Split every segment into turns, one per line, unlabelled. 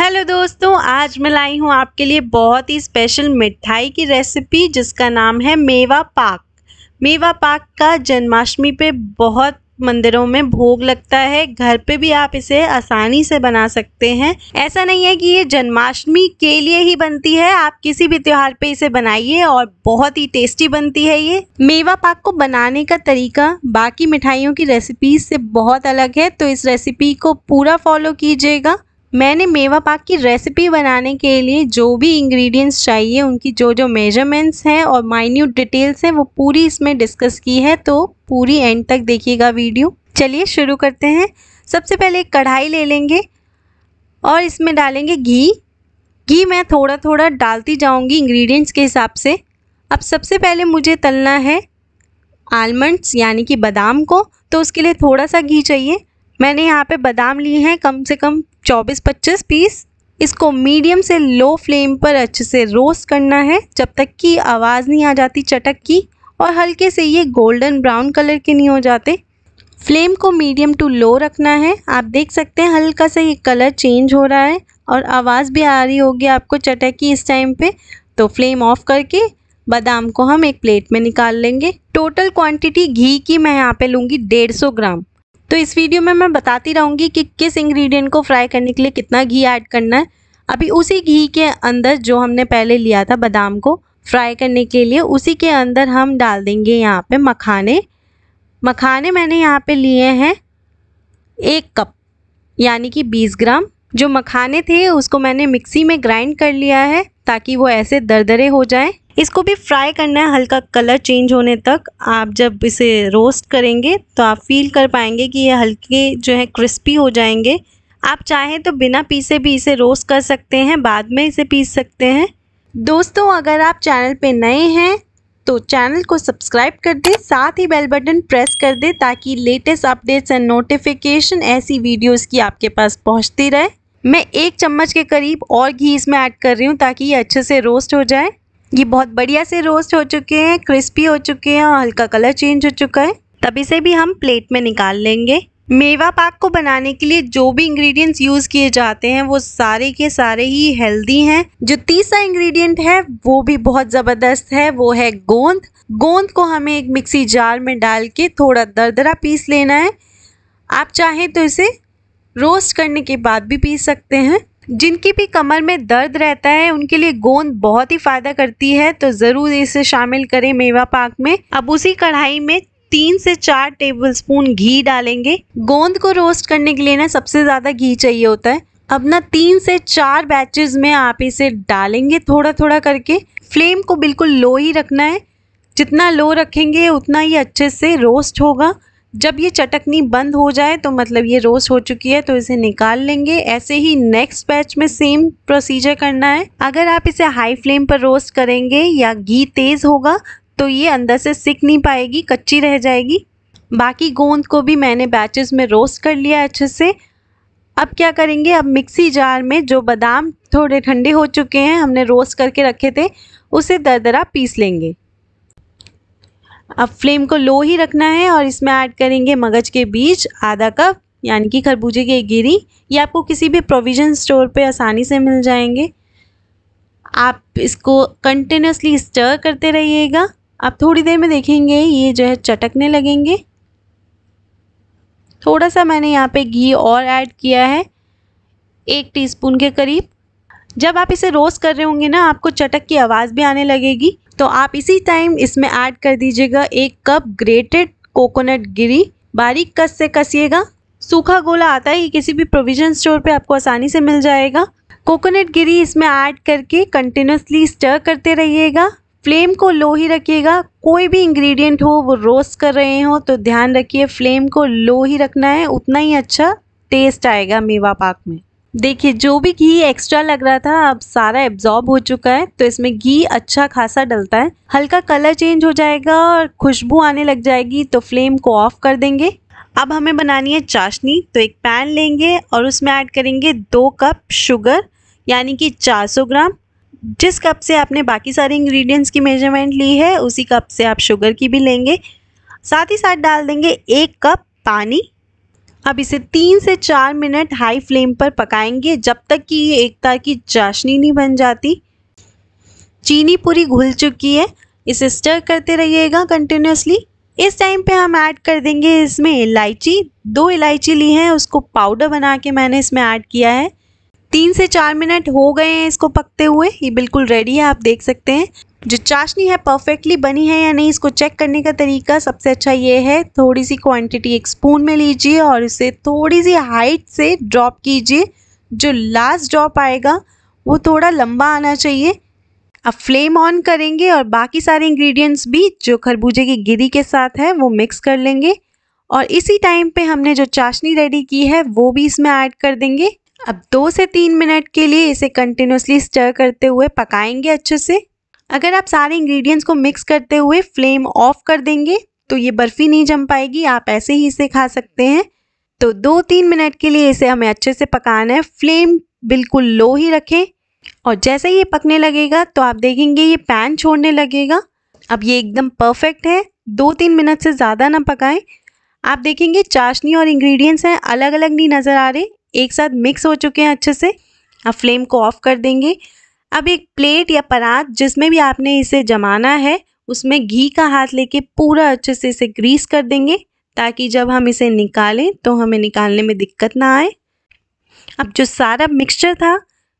hello दोस्तों आज मैं लाई हूँ आपके लिए बहुत ही स्पेशल मिठाई की रेसिपी जिसका नाम है मेवा पाक मेवा पाक का जन्माष्टमी पे बहुत मंदिरों में भोग लगता है घर पे भी आप इसे आसानी से बना सकते हैं ऐसा नहीं है कि ये जन्माष्टमी के लिए ही बनती है आप किसी भी त्यौहार पे इसे बनाइए और बहुत ही टेस्टी बनती है ये मेवा पाक को बनाने का तरीका बाकी मिठाइयों की रेसिपीज से बहुत अलग है तो इस रेसिपी को पूरा फॉलो कीजिएगा मैंने मेवा पाक की रेसिपी बनाने के लिए जो भी इंग्रेडिएंट्स चाहिए उनकी जो जो मेजरमेंट्स हैं और माइन्यूट डिटेल्स हैं वो पूरी इसमें डिस्कस की है तो पूरी एंड तक देखिएगा वीडियो चलिए शुरू करते हैं सबसे पहले एक कढ़ाई ले लेंगे और इसमें डालेंगे घी घी मैं थोड़ा थोड़ा डालती जाऊँगी इंग्रीडियंट्स के हिसाब से अब सबसे पहले मुझे तलना है आलमंड्स यानी कि बादाम को तो उसके लिए थोड़ा सा घी चाहिए मैंने यहाँ पे बादाम लिए हैं कम से कम चौबीस पच्चीस पीस इसको मीडियम से लो फ्लेम पर अच्छे से रोस्ट करना है जब तक कि आवाज़ नहीं आ जाती चटक की और हल्के से ये गोल्डन ब्राउन कलर के नहीं हो जाते फ्लेम को मीडियम टू लो रखना है आप देख सकते हैं हल्का सा ये कलर चेंज हो रहा है और आवाज़ भी आ रही होगी आपको चटक की इस टाइम पे तो फ्लेम ऑफ करके बादाम को हम एक प्लेट में निकाल लेंगे टोटल क्वांटिटी घी की मैं यहाँ पे लूँगी डेढ़ सौ ग्राम तो इस वीडियो में मैं बताती रहूँगी कि किस इंग्रेडिएंट को फ्राई करने के लिए कितना घी ऐड करना है अभी उसी घी के अंदर जो हमने पहले लिया था बादाम को फ्राई करने के लिए उसी के अंदर हम डाल देंगे यहाँ पे मखाने मखाने मैंने यहाँ पे लिए हैं एक कप यानी कि 20 ग्राम जो मखाने थे उसको मैंने मिक्सी में ग्राइंड कर लिया है ताकि वो ऐसे दरदरे हो जाए इसको भी फ्राई करना है हल्का कलर चेंज होने तक आप जब इसे रोस्ट करेंगे तो आप फील कर पाएंगे कि ये हल्के जो है क्रिस्पी हो जाएंगे आप चाहें तो बिना पीसे भी इसे रोस्ट कर सकते हैं बाद में इसे पीस सकते हैं दोस्तों अगर आप चैनल पे नए हैं तो चैनल को सब्सक्राइब कर दें साथ ही बेल बटन प्रेस कर दें ताकि लेटेस्ट अपडेट्स एंड नोटिफिकेशन ऐसी वीडियोस की आपके पास पहुंचती रहे मैं एक चम्मच के करीब और घी इसमें ऐड कर रही हूँ ताकि ये अच्छे से रोस्ट हो जाए ये बहुत बढ़िया से रोस्ट हो चुके हैं क्रिस्पी हो चुके हैं और हल्का कलर चेंज हो चुका है तब इसे भी हम प्लेट में निकाल लेंगे मेवा पाक को बनाने के लिए जो भी इंग्रेडिएंट्स यूज़ किए जाते हैं वो सारे के सारे ही हेल्दी हैं जो तीसरा इंग्रेडिएंट है वो भी बहुत ज़बरदस्त है वो है गोंद गोंद को हमें एक मिक्सी जार में डाल के थोड़ा दरदरा पीस लेना है आप चाहें तो इसे रोस्ट करने के बाद भी पीस सकते हैं जिनकी भी कमर में दर्द रहता है उनके लिए गोंद बहुत ही फ़ायदा करती है तो ज़रूर इसे शामिल करें मेवा पाक में अब उसी कढ़ाई में तीन से चार टेबलस्पून घी डालेंगे गोंद को रोस्ट करने के लिए ना सबसे ज़्यादा घी चाहिए होता है अब ना तीन से चार बैचेस में आप इसे डालेंगे थोड़ा थोड़ा करके फ्लेम को बिल्कुल लो ही रखना है जितना लो रखेंगे उतना ही अच्छे से रोस्ट होगा जब ये चटकनी बंद हो जाए तो मतलब ये रोस्ट हो चुकी है तो इसे निकाल लेंगे ऐसे ही नेक्स्ट बैच में सेम प्रोसीजर करना है अगर आप इसे हाई फ्लेम पर रोस्ट करेंगे या घी तेज़ होगा तो ये अंदर से सिक नहीं पाएगी कच्ची रह जाएगी बाकी गोंद को भी मैंने बैचेस में रोस्ट कर लिया अच्छे से अब क्या करेंगे अब मिक्सी जार में जो बादाम थोड़े ठंडे हो चुके हैं हमने रोस्ट करके रखे थे उसे दरदरा पीस लेंगे अब फ्लेम को लो ही रखना है और इसमें ऐड करेंगे मगज के बीज आधा कप यानी कि खरबूजे की गिरी ये आपको किसी भी प्रोविज़न स्टोर पे आसानी से मिल जाएंगे आप इसको कंटिन्यूसली स्टर करते रहिएगा आप थोड़ी देर में देखेंगे ये जो है चटकने लगेंगे थोड़ा सा मैंने यहाँ पे घी और ऐड किया है एक टीस्पून के करीब जब आप इसे रोस्ट कर रहे होंगे ना आपको चटक की आवाज़ भी आने लगेगी तो आप इसी टाइम इसमें ऐड कर दीजिएगा एक कप ग्रेटेड कोकोनट गिरी बारीक कस से कसिएगा सूखा गोला आता है ये किसी भी प्रोविजन स्टोर पे आपको आसानी से मिल जाएगा कोकोनट गिरी इसमें ऐड करके कंटिन्यूसली स्टर करते रहिएगा फ्लेम को लो ही रखिएगा कोई भी इंग्रेडिएंट हो वो रोस्ट कर रहे हो तो ध्यान रखिए फ्लेम को लो ही रखना है उतना ही अच्छा टेस्ट आएगा मेवा पाक में देखिए जो भी घी एक्स्ट्रा लग रहा था अब सारा एब्जॉर्ब हो चुका है तो इसमें घी अच्छा खासा डलता है हल्का कलर चेंज हो जाएगा और खुशबू आने लग जाएगी तो फ्लेम को ऑफ कर देंगे अब हमें बनानी है चाशनी तो एक पैन लेंगे और उसमें ऐड करेंगे दो कप शुगर यानी कि 400 ग्राम जिस कप से आपने बाकी सारे इंग्रेडिएंट्स की मेजरमेंट ली है उसी कप से आप शुगर की भी लेंगे साथ ही साथ डाल देंगे एक कप पानी अब इसे तीन से चार मिनट हाई फ्लेम पर पकाएंगे जब तक कि ये एकता की चाशनी नहीं बन जाती चीनी पूरी घुल चुकी है इसे स्टर करते रहिएगा कंटिन्यूसली इस टाइम पे हम ऐड कर देंगे इसमें इलायची दो इलायची ली है उसको पाउडर बना के मैंने इसमें ऐड किया है तीन से चार मिनट हो गए हैं इसको पकते हुए ये बिल्कुल रेडी है आप देख सकते हैं जो चाशनी है परफेक्टली बनी है या नहीं इसको चेक करने का तरीका सबसे अच्छा ये है थोड़ी सी क्वांटिटी एक स्पून में लीजिए और इसे थोड़ी सी हाइट से ड्रॉप कीजिए जो लास्ट ड्रॉप आएगा वो थोड़ा लंबा आना चाहिए अब फ्लेम ऑन करेंगे और बाकी सारे इंग्रेडिएंट्स भी जो खरबूजे की गिरी के साथ है वो मिक्स कर लेंगे और इसी टाइम पे हमने जो चाशनी रेडी की है वो भी इसमें ऐड कर देंगे अब दो से तीन मिनट के लिए इसे कंटिन्यूसली स्टर करते हुए पकाएंगे अच्छे से अगर आप सारे इंग्रेडिएंट्स को मिक्स करते हुए फ्लेम ऑफ कर देंगे तो ये बर्फ़ी नहीं जम पाएगी आप ऐसे ही इसे खा सकते हैं तो दो तीन मिनट के लिए इसे हमें अच्छे से पकाना है फ्लेम बिल्कुल लो ही रखें और जैसे ही ये पकने लगेगा तो आप देखेंगे ये पैन छोड़ने लगेगा अब ये एकदम परफेक्ट है दो तीन मिनट से ज़्यादा ना पकाएं आप देखेंगे चाशनी और इंग्रेडिएंट्स हैं अलग अलग नहीं नज़र आ रहे एक साथ मिक्स हो चुके हैं अच्छे से आप फ्लेम को ऑफ़ कर देंगे अब एक प्लेट या परात जिसमें भी आपने इसे जमाना है उसमें घी का हाथ लेके पूरा अच्छे से इसे ग्रीस कर देंगे ताकि जब हम इसे निकालें तो हमें निकालने में दिक्कत ना आए अब जो सारा मिक्सचर था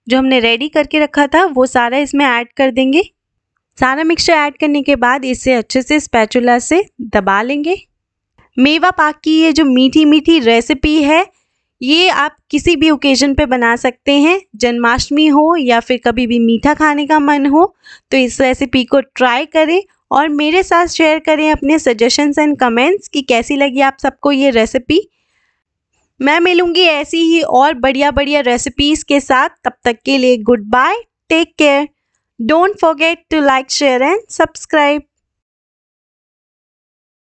जो हमने रेडी करके रखा था वो सारा इसमें ऐड कर देंगे सारा मिक्सचर ऐड करने के बाद इसे अच्छे से स्पैचुला से दबा लेंगे मेवा पाक की ये जो मीठी मीठी रेसिपी है ये आप किसी भी ओकेज़न पे बना सकते हैं जन्माष्टमी हो या फिर कभी भी मीठा खाने का मन हो तो इस रेसिपी को ट्राई करें और मेरे साथ शेयर करें अपने सजेशंस एंड कमेंट्स कि कैसी लगी आप सबको ये रेसिपी मैं मिलूँगी ऐसी ही और बढ़िया बढ़िया रेसिपीज़ के साथ तब तक के लिए good bye take care don't forget to like share and subscribe